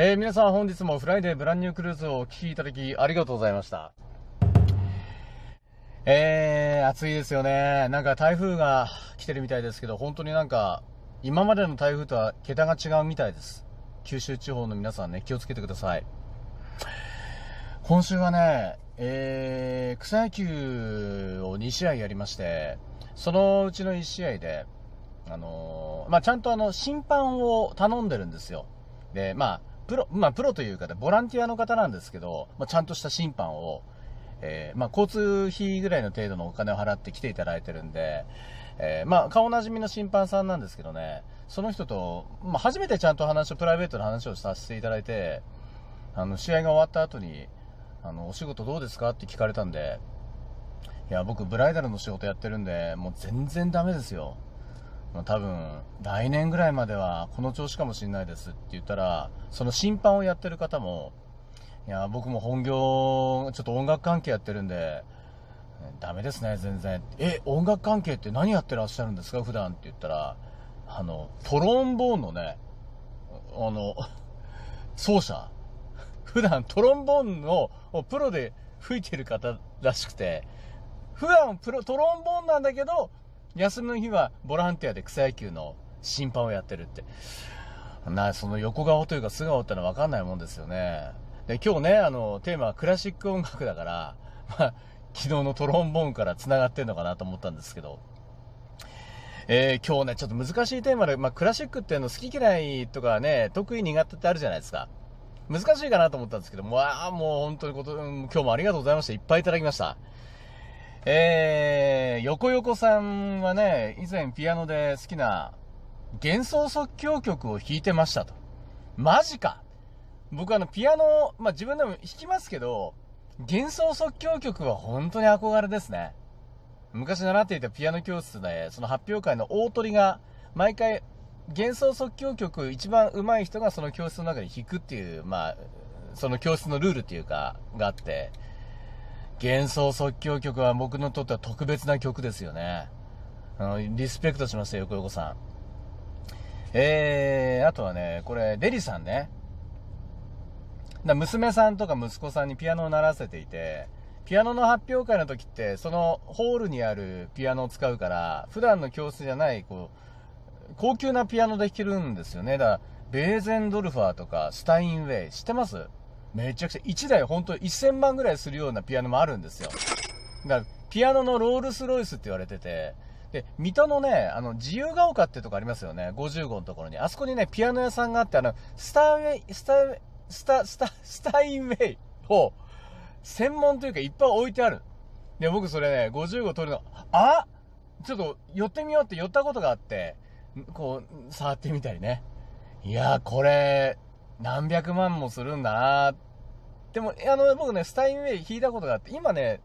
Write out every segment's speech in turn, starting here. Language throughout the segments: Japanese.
えー、皆さん本日もフライデーブランニュークルーズをお聴きいただきありがとうございました。えー、暑いですよね。なんか台風が来てるみたいですけど、本当になんか今までの台風とは桁が違うみたいです。九州地方の皆さんね、気をつけてください。今週はね、えー、草野球を2試合やりまして、そのうちの1試合で、あのー、まあ、ちゃんとあの、審判を頼んでるんですよ。で、まあ、プロ、まあ、プロというか、ボランティアの方なんですけど、まあ、ちゃんとした審判を、えー、まあ、交通費ぐらいの程度のお金を払って来ていただいてるんで、えー、まあ、顔なじみの審判さんなんですけどね、その人と、まあ、初めてちゃんと話を、プライベートの話をさせていただいて、あの、試合が終わった後に、あの、お仕事どうですかって聞かれたんで、いや、僕、ブライダルの仕事やってるんで、もう全然ダメですよ。ま多分、来年ぐらいまではこの調子かもしれないですって言ったら、その審判をやってる方も、いや、僕も本業、ちょっと音楽関係やってるんで、ダメですね、全然。え、音楽関係って何やってらっしゃるんですか、普段って言ったら、あの、トロンボーンのね、あの、奏者。普段トロンボーンのプロで吹いてる方らしくて、普段プロ、トロンボーンなんだけど、休みの日はボランティアで草野球の審判をやってるって。な、その横顔というか素顔ってのは分かんないもんですよね。で、今日ね、あの、テーマはクラシック音楽だから、まあ、昨日のトロンボーンから繋がってんのかなと思ったんですけど、えー、今日ね、ちょっと難しいテーマで、まあ、クラシックっていうの好き嫌いとかね、得意苦手ってあるじゃないですか。難しいかなと思ったんですけど、わあ、もう本当にこと、今日もありがとうございました。いっぱいいただきました。えー、横横さんはね、以前ピアノで好きな幻想即興曲を弾いてましたと。マジか僕あの、ピアノ、まあ、自分でも弾きますけど、幻想即興曲は本当に憧れですね。昔習っていたピアノ教室で、その発表会の大鳥が、毎回、幻想即興曲一番上手い人がその教室の中で弾くっていう、まあ、その教室のルールっていうか、があって、幻想即興曲は僕のとっては特別な曲ですよね。あの、リスペクトしますよ、横横さん。えー、あとはね、これ、デリさんね。だ娘さんとか息子さんにピアノを鳴らせていて、ピアノの発表会の時って、そのホールにあるピアノを使うから、普段の教室じゃない、こう、高級なピアノで弾けるんですよね。だから、ベーゼンドルファーとか、スタインウェイ、知ってますめちゃくちゃ、1台本当1000万ぐらいするようなピアノもあるんですよ。だから、ピアノのロールスロイスって言われてて、で、水戸のね、あの、自由が丘ってとこありますよね。50号のところに。あそこにね、ピアノ屋さんがあって、あの、スターウェイ、スターウェイ、スタ、スタ、スタインウェイを、専門というかいっぱい置いてある。で、僕それね、50号取るの、あちょっと寄ってみようって寄ったことがあって、こう、触ってみたりね。いやー、これ、何百万もするんだなでも、あの、僕ね、スタインウェイ弾いたことがあって、今ね、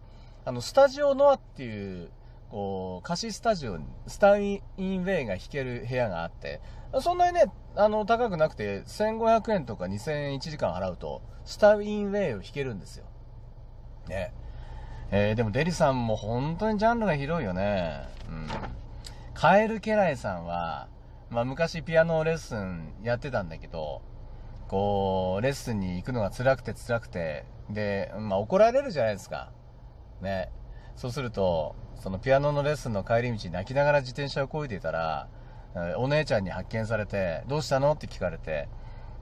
あの、スタジオノアっていう、こう、歌詞スタジオに、スタインウェイが弾ける部屋があって、そんなにね、あの、高くなくて、1500円とか2000円1時間払うと、スタインウェイを弾けるんですよ。ね。えー、でも、デリさんも本当にジャンルが広いよね。うん。カエル・ケライさんは、まあ、昔ピアノレッスンやってたんだけど、こう、レッスンに行くのが辛くて辛くて、で、まあ、怒られるじゃないですか。ね。そうすると、そのピアノのレッスンの帰り道に泣きながら自転車をこいでいたら、お姉ちゃんに発見されて、どうしたのって聞かれて、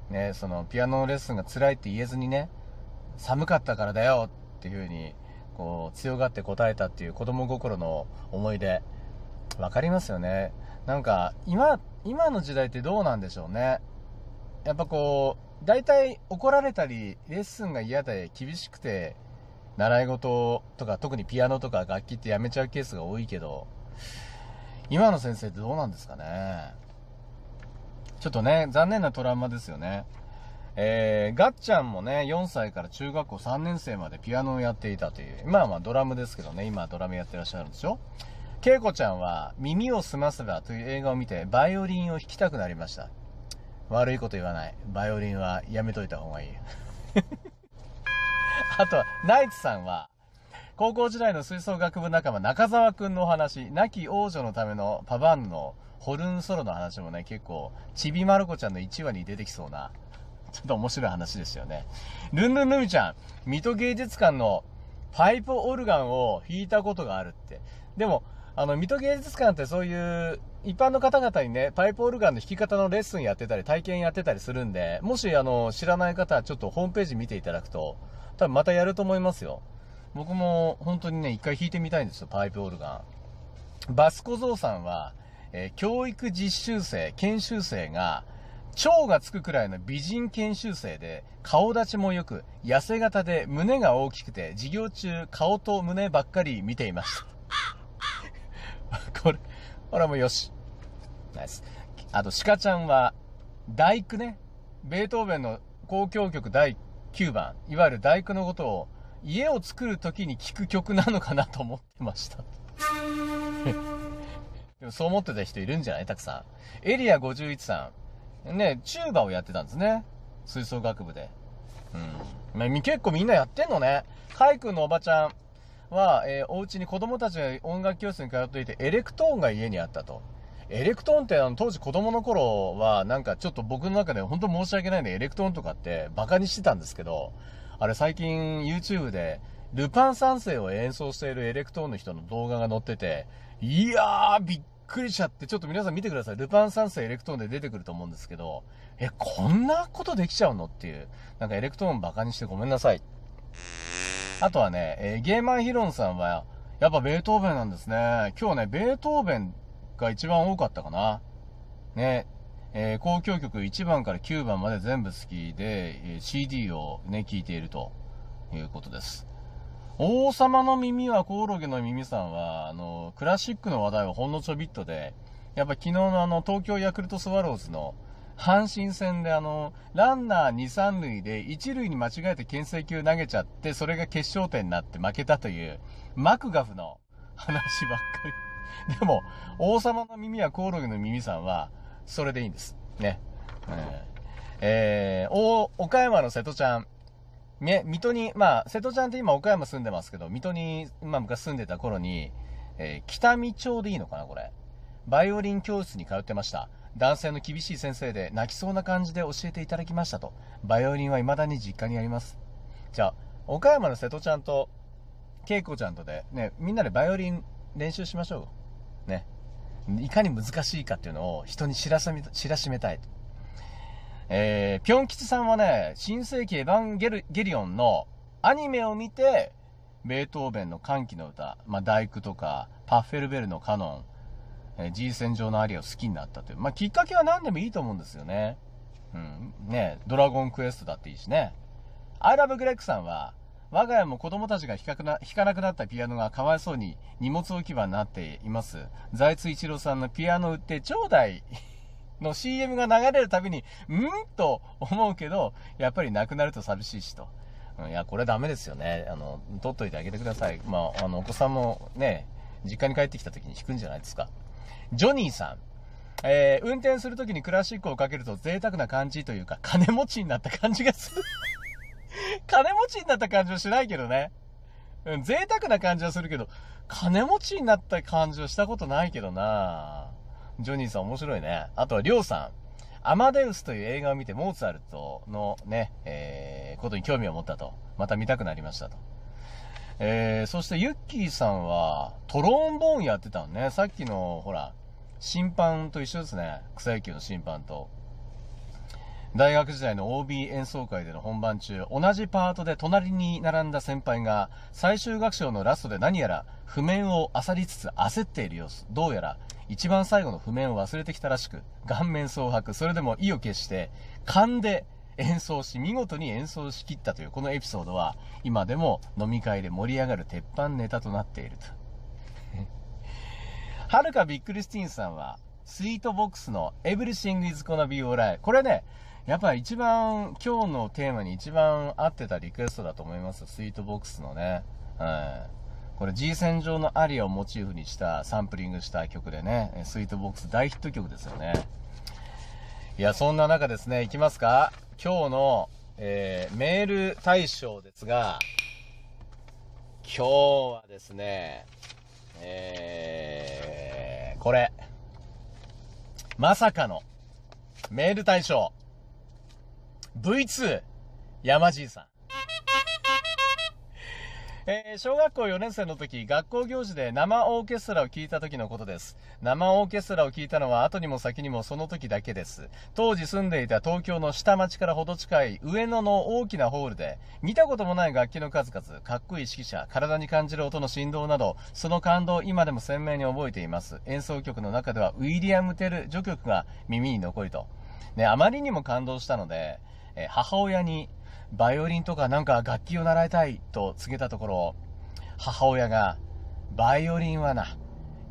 ね、そのピアノのレッスンが辛いって言えずにね、寒かったからだよっていうふうに、こう、強がって答えたっていう子供心の思い出、わかりますよね。なんか、今、今の時代ってどうなんでしょうね。やっぱこう、大体怒られたり、レッスンが嫌で厳しくて、習い事とか特にピアノとか楽器ってやめちゃうケースが多いけど、今の先生ってどうなんですかねちょっとね、残念なトラウマですよね。えー、ガッちゃんもね、4歳から中学校3年生までピアノをやっていたという、今はまあドラムですけどね、今はドラムやってらっしゃるんでしょ恵子ちゃんは、耳をすませばという映画を見て、バイオリンを弾きたくなりました。悪いこと言わない。バイオリンはやめといた方がいい。あとは、ナイツさんは、高校時代の吹奏楽部仲間、中澤くんのお話、亡き王女のためのパバンのホルンソロの話もね、結構、ちびまる子ちゃんの1話に出てきそうな、ちょっと面白い話でしたよね。ルンルンルミちゃん、水戸芸術館のパイプオルガンを弾いたことがあるって。でも、あの、水戸芸術館ってそういう一般の方々にね、パイプオルガンの弾き方のレッスンやってたり、体験やってたりするんで、もし、あの、知らない方はちょっとホームページ見ていただくと、多分またやると思いますよ。僕も本当にね、一回弾いてみたいんですよ、パイプオルガン。バス小僧さんは、えー、教育実習生、研修生が、蝶がつくくらいの美人研修生で、顔立ちも良く、痩せ型で胸が大きくて、授業中顔と胸ばっかり見ていました。これ、俺もよし。ナイス。あと、鹿ちゃんは、大工ね。ベートーベンの交響曲第9番、いわゆる大工のことを、家を作る時に聴く曲なのかなと思ってました。でもそう思ってた人いるんじゃないたくさん。エリア51さん。ね、チューバをやってたんですね。吹奏楽部で。うん。結構みんなやってんのね。カイ君のおばちゃん、は、えー、お家に子供たちが音楽教室に通っていて、エレクトーンが家にあったと。エレクトーンってあの当時子供の頃はなんかちょっと僕の中で本当申し訳ないんでエレクトーンとかってバカにしてたんですけど、あれ最近 YouTube でルパン三世を演奏しているエレクトーンの人の動画が載ってて、いやーびっくりしちゃって、ちょっと皆さん見てください。ルパン三世エレクトーンで出てくると思うんですけど、え、こんなことできちゃうのっていう。なんかエレクトーンバカにしてごめんなさい。あとはね、えー、ゲーマンヒロンさんは、やっぱベートーベンなんですね。今日ね、ベートーベンが一番多かったかな。ね、えー、交響曲1番から9番まで全部好きで、えー、CD をね、聴いているということです。王様の耳はコオロギの耳さんは、あの、クラシックの話題はほんのちょびっとで、やっぱ昨日のあの、東京ヤクルトスワローズの、阪神戦であの、ランナー2、3塁で1塁に間違えて牽制球投げちゃって、それが決勝点になって負けたという、マクガフの話ばっかり。でも、王様の耳やコオロギの耳さんは、それでいいんです。ね。えー、お、岡山の瀬戸ちゃん。ね、水戸に、まあ、瀬戸ちゃんって今岡山住んでますけど、水戸に、まあ、昔住んでた頃に、えー、北見町でいいのかな、これ。バイオリン教室に通ってました。男性の厳しい先生で泣きそうな感じで教えていただきましたとバイオリンは未だに実家にありますじゃあ岡山の瀬戸ちゃんと恵子ちゃんとでねみんなでバイオリン練習しましょうねいかに難しいかっていうのを人に知らさみ知らしめたいえー、ぴょん吉さんはね、新世紀エヴァンゲリオンのアニメを見て、ベートーベンの歓喜の歌、まあ、大工とか、パッフェルベルのカノン、え G 戦上のアリアを好きになったという、まあ、きっかけは何でもいいと思うんですよね。うん。ねドラゴンクエストだっていいしね。アイラブグレックさんは、我が家も子供たちが弾かな弾かなくなったピアノがかわいそうに荷物置き場になっています。財津一郎さんのピアノ売ってちょうだいの CM が流れるたびに、うんと思うけど、やっぱりなくなると寂しいしと。うん、いや、これダメですよね。あの、取っといてあげてください。まあ、あの、お子さんもね、実家に帰ってきた時に弾くんじゃないですか。ジョニーさん。えー、運転するときにクラシックをかけると贅沢な感じというか、金持ちになった感じがする 金持ちになった感じはしないけどね。うん、贅沢な感じはするけど、金持ちになった感じはしたことないけどなジョニーさん面白いね。あとはりょうさん。アマデウスという映画を見てモーツァルトのね、えー、ことに興味を持ったと。また見たくなりましたと。えー、そしてユッキーさんはトロンボーンやってたのね。さっきの、ほら、審判と一緒ですね。草野球の審判と。大学時代の OB 演奏会での本番中、同じパートで隣に並んだ先輩が、最終楽章のラストで何やら譜面を漁りつつ焦っている様子。どうやら、一番最後の譜面を忘れてきたらしく、顔面蒼白、それでも意を決して、勘で演奏し、見事に演奏しきったという、このエピソードは、今でも飲み会で盛り上がる鉄板ネタとなっていると。はるかびっくりスティンさんは、スイートボックスの Everything is gonna be alright。これね、やっぱ一番、今日のテーマに一番合ってたリクエストだと思います。スイートボックスのね。うん。これ G 線上のアリアをモチーフにしたサンプリングした曲でね、スイートボックス大ヒット曲ですよね。いや、そんな中ですね、いきますか今日の、えー、メール対象ですが、今日はですね、えーこれ。まさかの、メール対象。V2、山爺さん。えー、小学校4年生の時、学校行事で生オーケストラを聴いた時のことです。生オーケストラを聴いたのは後にも先にもその時だけです。当時住んでいた東京の下町からほど近い上野の大きなホールで、見たこともない楽器の数々、かっこいい指揮者、体に感じる音の振動など、その感動を今でも鮮明に覚えています。演奏曲の中ではウィリアム・テル序曲が耳に残りと。ね、あまりにも感動したので、えー、母親にバイオリンとかなんか楽器を習いたいと告げたところ、母親が、バイオリンはな、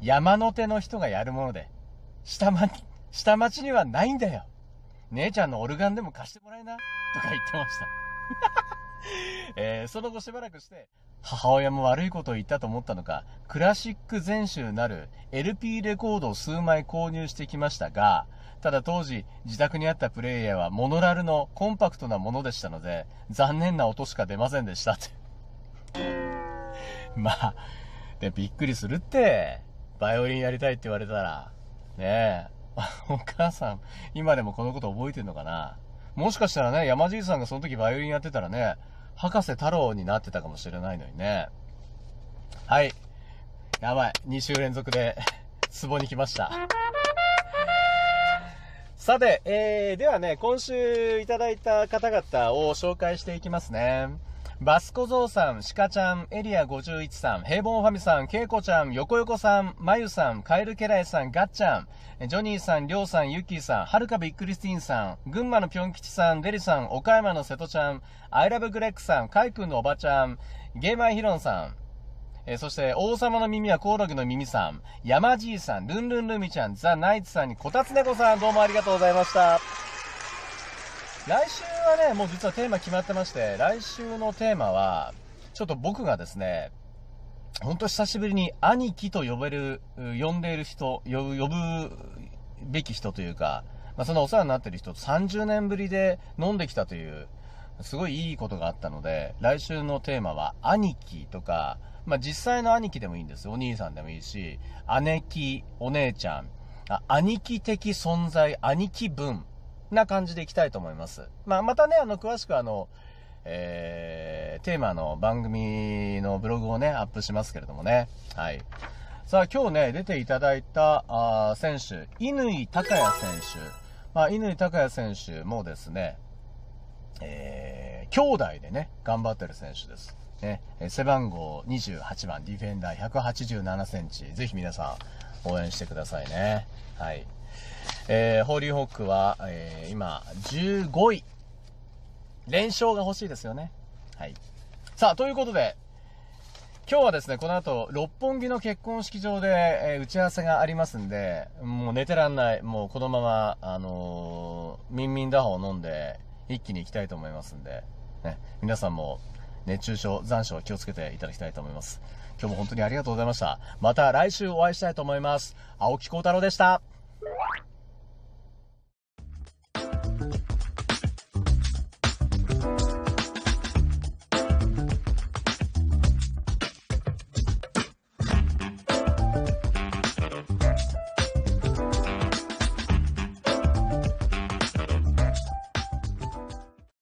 山手の人がやるもので、下町、下町にはないんだよ。姉ちゃんのオルガンでも貸してもらえな、とか言ってました。えー、その後しばらくして、母親も悪いことを言ったと思ったのか、クラシック全集なる LP レコードを数枚購入してきましたが、ただ当時、自宅にあったプレイヤーはモノラルのコンパクトなものでしたので、残念な音しか出ませんでしたって まあ、で、びっくりするって、バイオリンやりたいって言われたら、ねえ、お母さん、今でもこのこと覚えてんのかなもしかしたらね、山爺さんがその時バイオリンやってたらね、博士太郎になってたかもしれないのにね。はい。やばい。2週連続で、ツボに来ました。さて、えー、ではね、今週いただいた方々を紹介していきますね。バスコゾウさん、シカちゃん、エリア51さん、平凡ファミさん、ケイコちゃん、ヨコさん、まゆさん、カエルケラさん、ガッちゃん、ジョニーさん、りょうさん、ユッキーさん、はるかびっくりスティンさん、群馬のぴょん吉さん、デリさん、岡山の瀬戸ちゃん、アイラブグレックさん、カイ君のおばちゃん、ゲーマイヒロンさん、えー、そして、王様の耳はコオロギの耳さん、山爺さん、ルンルンルミちゃん、ザ・ナイツさんに、こたつ猫さん、どうもありがとうございました。来週はね、もう実はテーマ決まってまして、来週のテーマは、ちょっと僕がですね、ほんと久しぶりに兄貴と呼べる、呼んでいる人、呼ぶ、呼ぶべき人というか、まあ、そのお世話になってる人30年ぶりで飲んできたという、すごいいいことがあったので、来週のテーマは、兄貴とか、まあ、実際の兄貴でもいいんです。お兄さんでもいいし、姉貴、お姉ちゃん、あ兄貴的存在、兄貴分な感じでいきたいと思います。まあ、またね、あの、詳しくあの、えー、テーマの番組のブログをね、アップしますけれどもね。はい。さあ、今日ね、出ていただいた、あ選手、乾貴也選手。まあ、乾貴也選手もですね、えー、兄弟でね、頑張ってる選手です。ね、背番号28番、ディフェンダー187センチ。ぜひ皆さん、応援してくださいね。はい。えー、ホーリーホックは、えー、今、15位。連勝が欲しいですよね。はい。さあ、ということで、今日はですね、この後、六本木の結婚式場で、えー、打ち合わせがありますんで、もう寝てらんない。もうこのまま、あのー、ミンミン打法を飲んで、一気に行きたいと思いますんで、ね、皆さんも熱中症、残暑は気をつけていただきたいと思います。今日も本当にありがとうございました。また来週お会いしたいと思います。青木幸太郎でした。